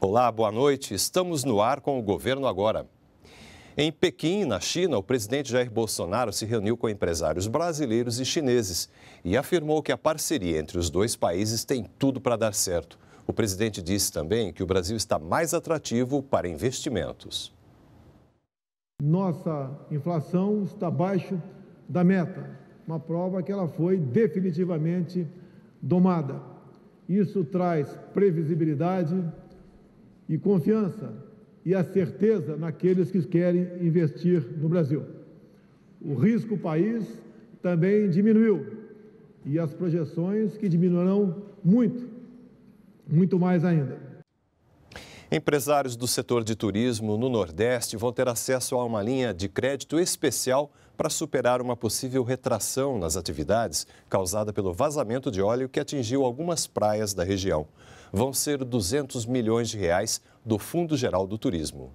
Olá, boa noite. Estamos no ar com o governo agora. Em Pequim, na China, o presidente Jair Bolsonaro se reuniu com empresários brasileiros e chineses e afirmou que a parceria entre os dois países tem tudo para dar certo. O presidente disse também que o Brasil está mais atrativo para investimentos. Nossa inflação está abaixo da meta uma prova que ela foi definitivamente domada. Isso traz previsibilidade e confiança e a certeza naqueles que querem investir no Brasil. O risco país também diminuiu e as projeções que diminuirão muito, muito mais ainda. Empresários do setor de turismo no Nordeste vão ter acesso a uma linha de crédito especial para superar uma possível retração nas atividades causada pelo vazamento de óleo que atingiu algumas praias da região. Vão ser 200 milhões de reais do Fundo Geral do Turismo.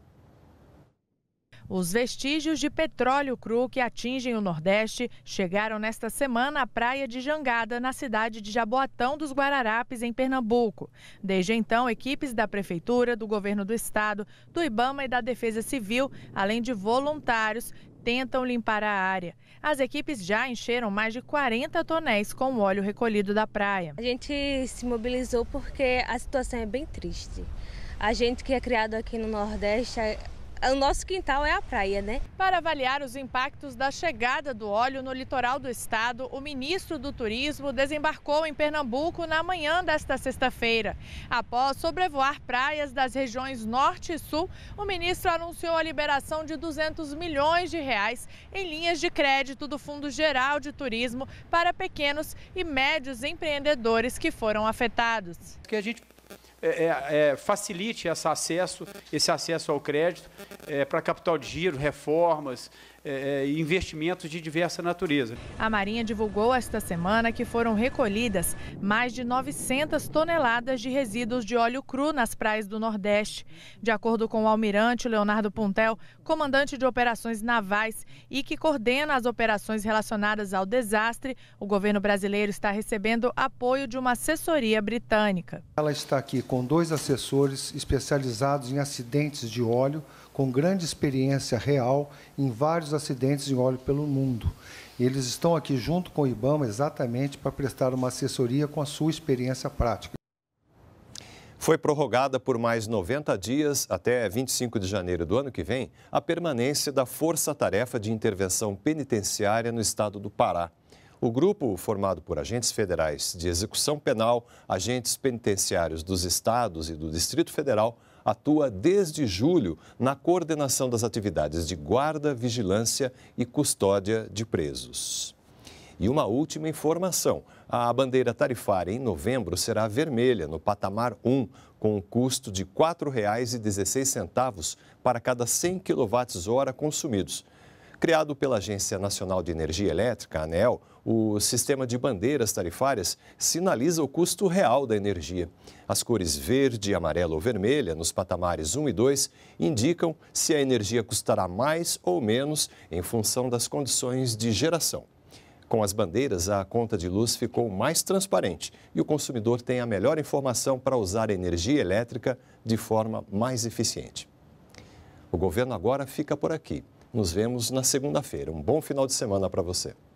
Os vestígios de petróleo cru que atingem o Nordeste chegaram nesta semana à praia de Jangada, na cidade de Jaboatão dos Guararapes, em Pernambuco. Desde então, equipes da Prefeitura, do Governo do Estado, do Ibama e da Defesa Civil, além de voluntários, tentam limpar a área. As equipes já encheram mais de 40 tonéis com o óleo recolhido da praia. A gente se mobilizou porque a situação é bem triste. A gente que é criado aqui no Nordeste, o nosso quintal é a praia, né? Para avaliar os impactos da chegada do óleo no litoral do estado, o ministro do Turismo desembarcou em Pernambuco na manhã desta sexta-feira. Após sobrevoar praias das regiões norte e sul, o ministro anunciou a liberação de 200 milhões de reais em linhas de crédito do Fundo Geral de Turismo para pequenos e médios empreendedores que foram afetados. Que a gente é, é, é, facilite esse acesso, esse acesso ao crédito é, para capital de giro, reformas, é, é, investimentos de diversa natureza. A Marinha divulgou esta semana que foram recolhidas mais de 900 toneladas de resíduos de óleo cru nas praias do Nordeste. De acordo com o almirante Leonardo Puntel, comandante de operações navais e que coordena as operações relacionadas ao desastre, o governo brasileiro está recebendo apoio de uma assessoria britânica. Ela está aqui com dois assessores especializados em acidentes de óleo com grande experiência real em vários acidentes de óleo pelo mundo. Eles estão aqui junto com o IBAMA exatamente para prestar uma assessoria com a sua experiência prática. Foi prorrogada por mais 90 dias, até 25 de janeiro do ano que vem, a permanência da Força Tarefa de Intervenção Penitenciária no estado do Pará. O grupo, formado por agentes federais de execução penal, agentes penitenciários dos estados e do Distrito Federal, atua desde julho na coordenação das atividades de guarda, vigilância e custódia de presos. E uma última informação: a bandeira tarifária em novembro será vermelha, no patamar 1, com um custo de R$ 4,16 para cada 100 kWh consumidos. Criado pela Agência Nacional de Energia Elétrica, ANEL, o sistema de bandeiras tarifárias sinaliza o custo real da energia. As cores verde, amarela ou vermelha, nos patamares 1 e 2, indicam se a energia custará mais ou menos em função das condições de geração. Com as bandeiras, a conta de luz ficou mais transparente e o consumidor tem a melhor informação para usar a energia elétrica de forma mais eficiente. O governo agora fica por aqui. Nos vemos na segunda-feira. Um bom final de semana para você.